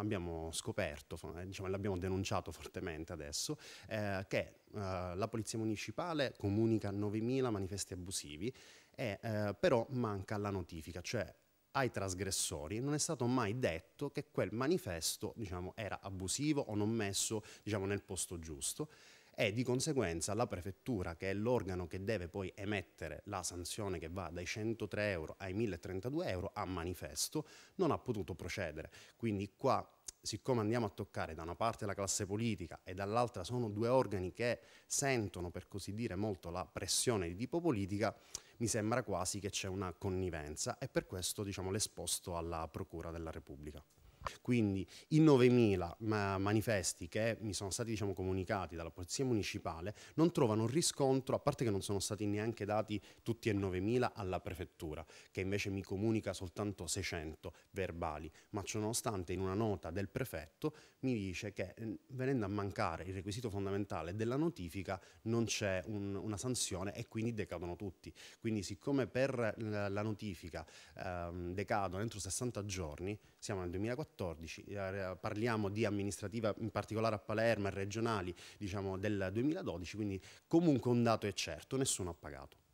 abbiamo scoperto, eh, diciamo, l'abbiamo denunciato fortemente adesso, eh, che eh, la Polizia Municipale comunica 9.000 manifesti abusivi, e, eh, però manca la notifica, cioè ai trasgressori non è stato mai detto che quel manifesto diciamo, era abusivo o non messo diciamo, nel posto giusto e di conseguenza la prefettura, che è l'organo che deve poi emettere la sanzione che va dai 103 euro ai 1032 euro a manifesto, non ha potuto procedere. Quindi qua siccome andiamo a toccare da una parte la classe politica e dall'altra sono due organi che sentono, per così dire, molto la pressione di tipo politica, mi sembra quasi che c'è una connivenza e per questo diciamo, l'esposto alla Procura della Repubblica. Quindi i 9.000 manifesti che mi sono stati diciamo, comunicati dalla Polizia Municipale non trovano riscontro, a parte che non sono stati neanche dati tutti e 9.000 alla Prefettura, che invece mi comunica soltanto 600 verbali, ma ciononostante in una nota del Prefetto mi dice che ehm, venendo a mancare il requisito fondamentale della notifica non c'è un, una sanzione e quindi decadono tutti. Quindi siccome per la notifica ehm, decadono entro 60 giorni, siamo nel 2014, 2014, eh, parliamo di amministrativa in particolare a Palermo e regionali diciamo, del 2012, quindi comunque un dato è certo, nessuno ha pagato.